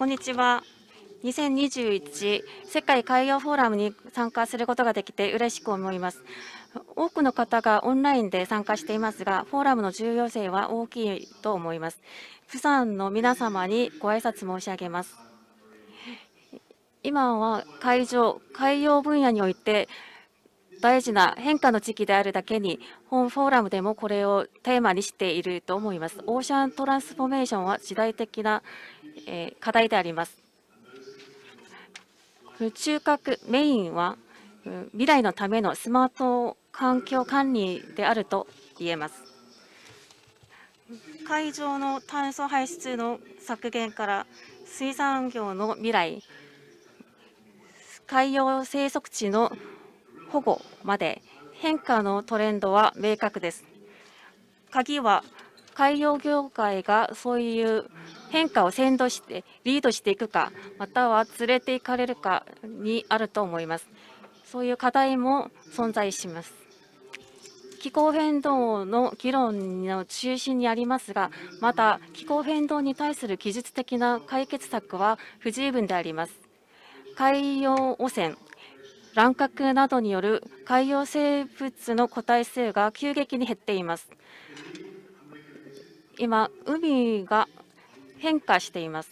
こんにちは。2021世界海洋フォーラムに参加することができて嬉しく思います。多くの方がオンラインで参加していますが、フォーラムの重要性は大きいと思います。釜山の皆様にご挨拶申し上げます。今は海上、海洋分野において大事な変化の時期であるだけに、本フォーラムでもこれをテーマにしていると思います。オーシャントランスフォーメーションは時代的なえ課題であります。中核メインは未来のためのスマート環境管理であると言えます。会場の炭素排出の削減から水産業の未来、海洋生息地の保護まで変化のトレンドは明確です。鍵は海洋業界がそういう変化を先導してリードしていくかまたは連れていかれるかにあると思いますそういう課題も存在します気候変動の議論の中心にありますがまた気候変動に対する技術的な解決策は不十分であります海洋汚染乱獲などによる海洋生物の個体数が急激に減っています今海が変化しています。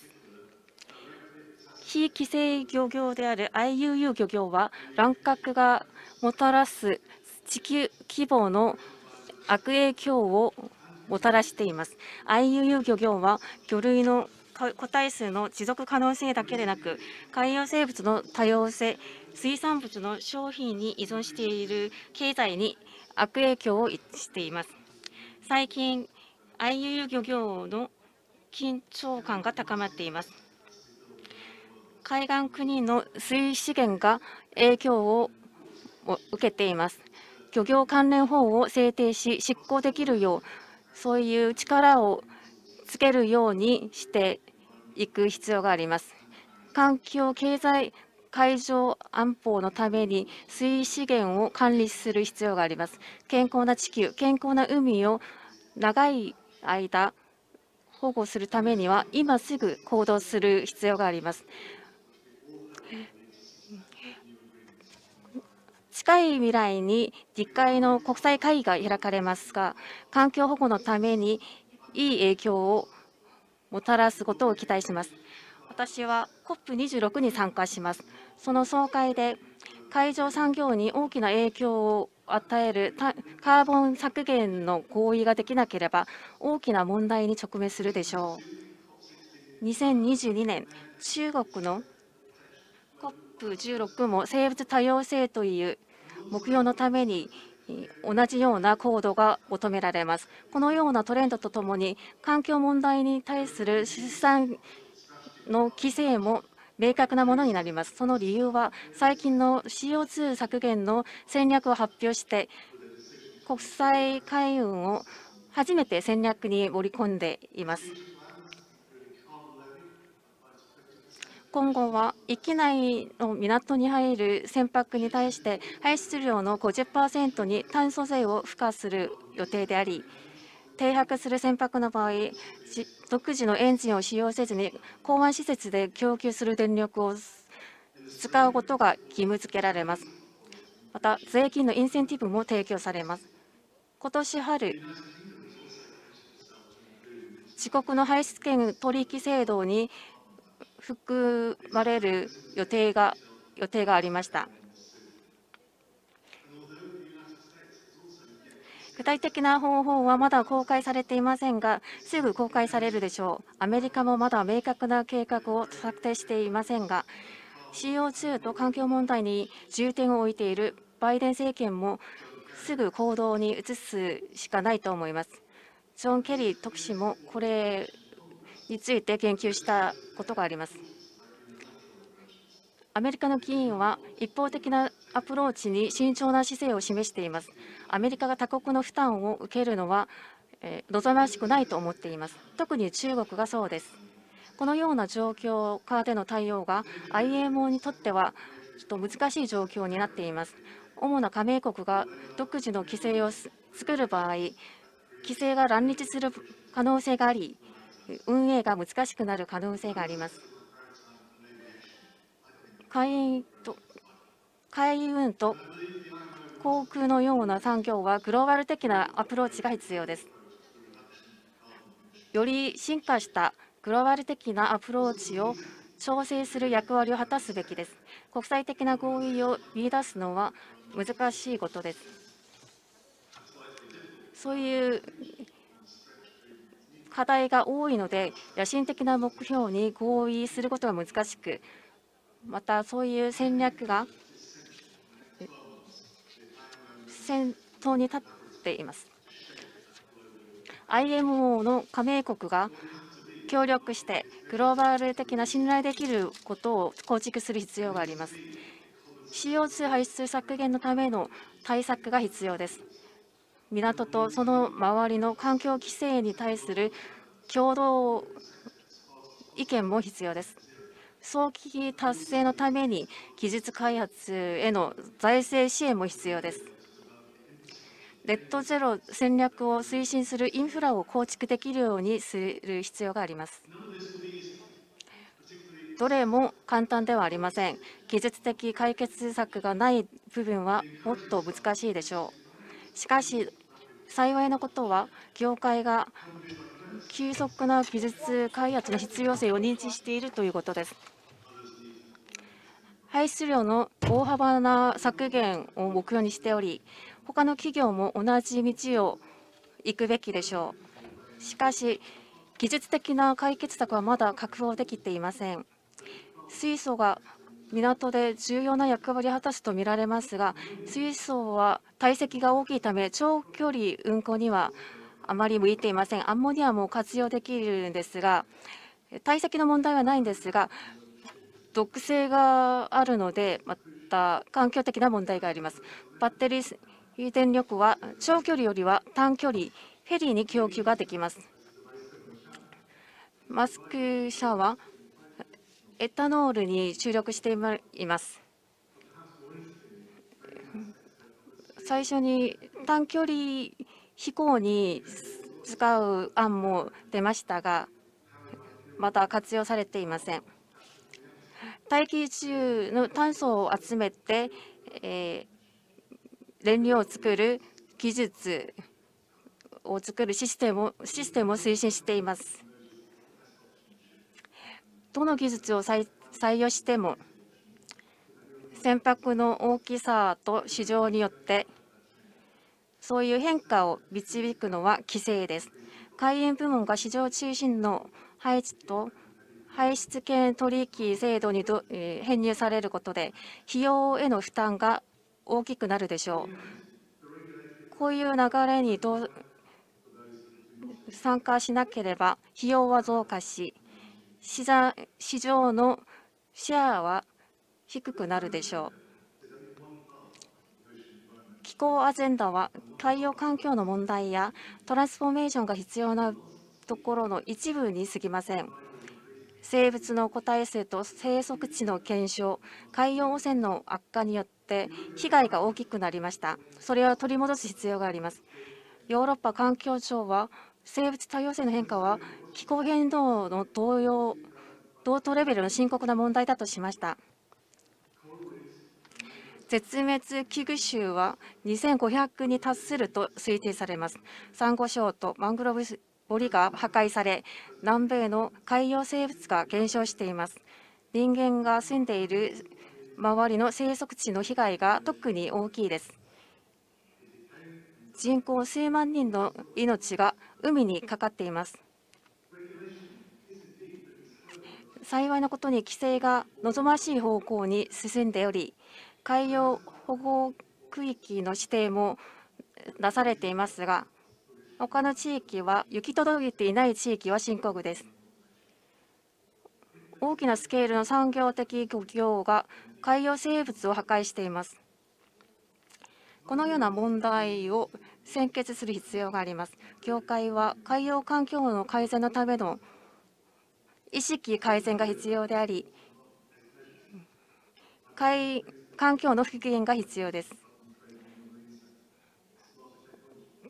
非規制漁業である IUU 漁業は乱獲がもたらす地球規模の悪影響をもたらしています。IUU 漁業は魚類の個体数の持続可能性だけでなく海洋生物の多様性水産物の商品に依存している経済に悪影響をしています最近 IUU 漁業の緊張感が高まっています。海岸国の水資源が影響を受けています。漁業関連法を制定し執行できるようそういう力をつけるようにしていく必要があります。環境経済海上安保のために水資源を管理する必要があります。健康な地球、健康な海を長い間保護するためには今すぐ行動する必要があります。近い未来に実会の国際会議が開かれますが、環境保護のためにいい影響をもたらすことを期待します。私は COP26 に参加します。その総会で海上産業に大きな影響を与えるカーボン削減の合意ができなければ大きな問題に直面するでしょう。2022年、中国の COP16 も生物多様性という目標のために同じような行動が求められます。このようなトレンドとともに環境問題に対する出産の規制も明確なものになります。その理由は、最近の CO2 削減の戦略を発表して、国際海運を初めて戦略に盛り込んでいます。今後は域内の港に入る船舶に対して排出量の50%に炭素税を付加する予定であり停泊する船舶の場合独自のエンジンを使用せずに港湾施設で供給する電力を使うことが義務付けられます。また、税金のインセンティブも提供されます。今年春、自国の排出権取引制度に含まれる予定が予定がありました。具体的な方法はまだ公開されていませんが、すぐ公開されるでしょう。アメリカもまだ明確な計画を策定していませんが、CO2 と環境問題に重点を置いているバイデン政権もすぐ行動に移すしかないと思います。ジョン・ケリー特使もこれについて言及したことがあります。アメリカの議員は一方的なアプローチに慎重な姿勢を示しています。アメリカが他国の負担を受けるのは、え望ましくないと思っています。特に中国がそうです。このような状況下での対応が IMO にとってはちょっと難しい状況になっています。主な加盟国が独自の規制を作る場合、規制が乱立する可能性があり、運営が難しくなる可能性があります。海運と海運と航空のような産業はグローバル的なアプローチが必要です。より進化したグローバル的なアプローチを調整する役割を果たすべきです。国際的な合意を見出すのは難しいことです。そういう課題が多いので、野心的な目標に合意することは難しく、またそういう戦略が先頭に立っています IMO の加盟国が協力してグローバル的な信頼できることを構築する必要があります CO2 排出削減のための対策が必要です港とその周りの環境規制に対する共同意見も必要です早期達成のために技術開発への財政支援も必要です。レッドゼロ戦略を推進するインフラを構築できるようにする必要があります。どれも簡単ではありません。技術的解決策がない部分はもっと難しいでしょう。しかし、幸いなことは、業界が急速な技術開発の必要性を認知しているということです。排出量の大幅な削減を目標にしており、他の企業も同じ道を行くべきでしょう。しかし、技術的な解決策はまだ確保できていません。水素が港で重要な役割を果たすとみられますが、水素は体積が大きいため、長距離運行にはあまり向いていません。アンモニアも活用できるんですが、体積の問題はないんですが、毒性があるので、また環境的な問題があります。バッテリー電力は長距離よりは短距離、フェリーに供給ができます。マスク社はエタノールに注力しています。最初に短距離飛行に使う案も出ましたが、また活用されていません。大気中の炭素を集めて、えー、燃料を作る技術を作るシステムシステムを推進しています。どの技術を採用しても船舶の大きさと市場によってそういう変化を導くのは規制です。海運部門が市場中心の配置と排出権取引制度にえ編入されることで、費用への負担が大きくなるでしょう。こういう流れにどう参加しなければ、費用は増加し、市市場のシェアは低くなるでしょう。気候アジェンダは海洋環境の問題やトランスフォーメーションが必要なところの一部に過ぎません。生物の個体数と生息地の減少海洋汚染の悪化によって被害が大きくなりましたそれを取り戻す必要がありますヨーロッパ環境省は生物多様性の変化は気候変動の同様同等レベルの深刻な問題だとしました絶滅危惧種は2500に達すると推定されますサンゴ礁とマングローブ檻が破壊され南米の海洋生物が減少しています人間が住んでいる周りの生息地の被害が特に大きいです人口数万人の命が海にかかっています幸いなことに規制が望ましい方向に進んでおり海洋保護区域の指定も出されていますが他の地域は行き届いていない地域は深刻です大きなスケールの産業的漁業が海洋生物を破壊していますこのような問題を先決する必要があります業界は海洋環境の改善のための意識改善が必要であり海環境の復元が必要です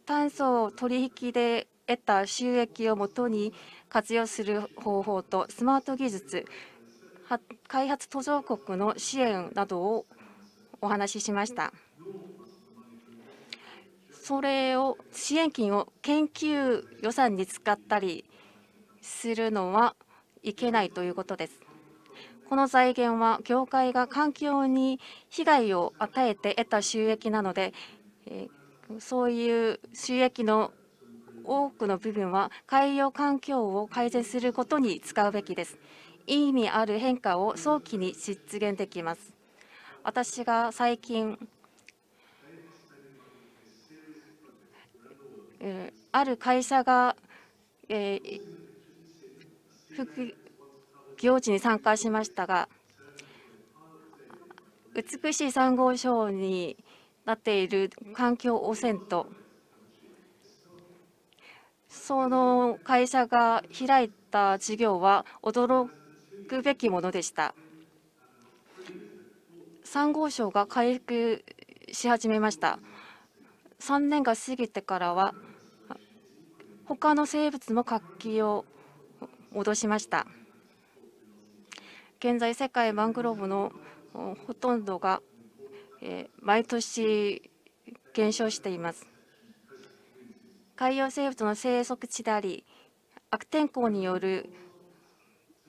炭素を取引で得た収益をもとに活用する方法とスマート技術、開発途上国の支援などをお話ししました。それを支援金を研究予算に使ったりするのはいけないということです。この財源は業界が環境に被害を与えて得た収益なので、そういう収益の多くの部分は海洋環境を改善することに使うべきです。意味ある変化を早期に実現できます。私が最近、ある会社が、えー、副行事に参加しましたが、美しい珊瑚礁になっている環境汚染とその会社が開いた事業は驚くべきものでした。3号省が回復し始めました。3年が過ぎてからは他の生物も活気を戻しました現在世界マングローブのほとんどが毎年減少しています。海洋生物の生息地であり、悪天候による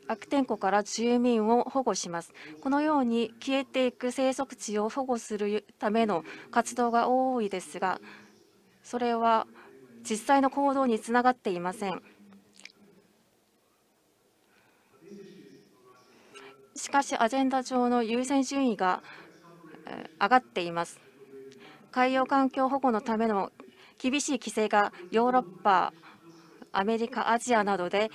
悪天候から住民を保護します。このように消えていく生息地を保護するための活動が多いですが、それは実際の行動につながっていません。しかし、アジェンダ上の優先順位が上がっています海洋環境保護のための厳しい規制がヨーロッパアメリカアジアなどで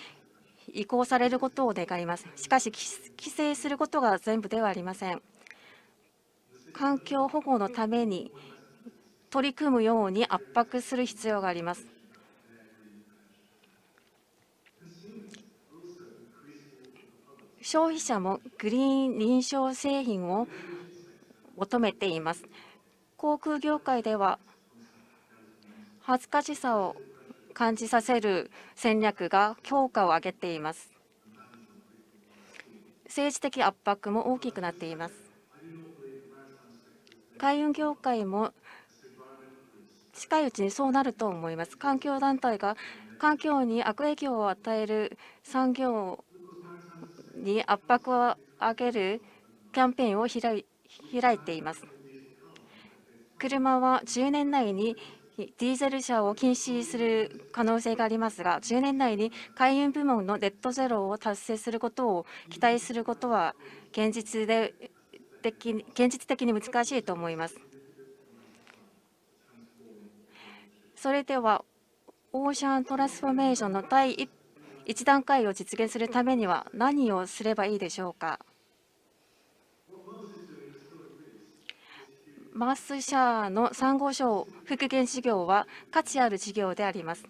移行されることを願いますしかし規制することが全部ではありません環境保護のために取り組むように圧迫する必要があります消費者もグリーン認証製品を求めています。航空業界では恥ずかしさを感じさせる戦略が強化を上げています。政治的圧迫も大きくなっています。海運業界も近いうちにそうなると思います。環境団体が環境に悪影響を与える産業に圧迫を上げるキャンペーンを開い開いています。車は10年内にディーゼル車を禁止する可能性がありますが、10年内に海運部門のネットゼロを達成することを期待することは現実で的現実的に難しいと思います。それでは、オーシャントランスフォーメーションの第1段階を実現するためには何をすればいいでしょうか。マース社の3号証復元事業は価値ある事業であります。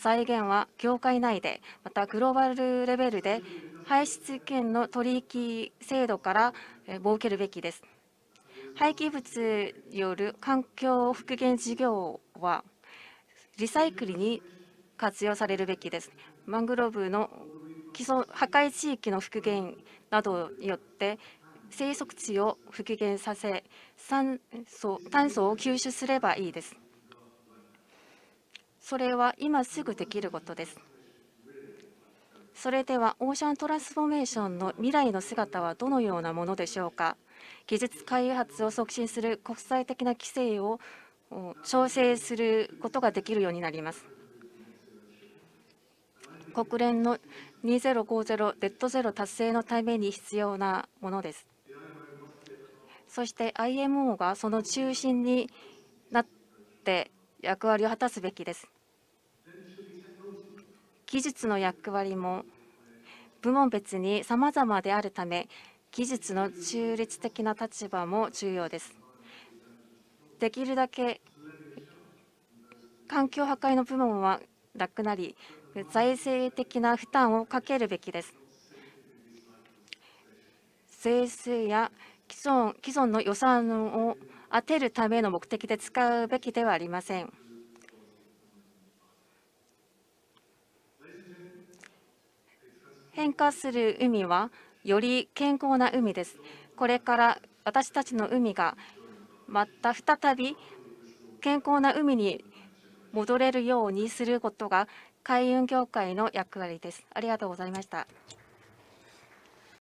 財源は業界内で、またグローバルレベルで排出権の取引制度から設けるべきです。廃棄物による環境復元事業はリサイクルに活用されるべきです。マングローブの基礎破壊地域の復元などによって生息地を復元させ酸素炭素を吸収すればいいですそれは今すぐできることですそれではオーシャントランスフォーメーションの未来の姿はどのようなものでしょうか技術開発を促進する国際的な規制を調整することができるようになります国連の2050デッドゼロ達成のために必要なものですそして IMO がその中心になって役割を果たすべきです。技術の役割も部門別に様々であるため、技術の中立的な立場も重要です。できるだけ環境破壊の部門はなくなり、財政的な負担をかけるべきです。税制や既存既存の予算を当てるための目的で使うべきではありません。変化する海はより健康な海です。これから私たちの海がまた再び健康な海に戻れるようにすることが海運業界の役割です。ありがとうございました。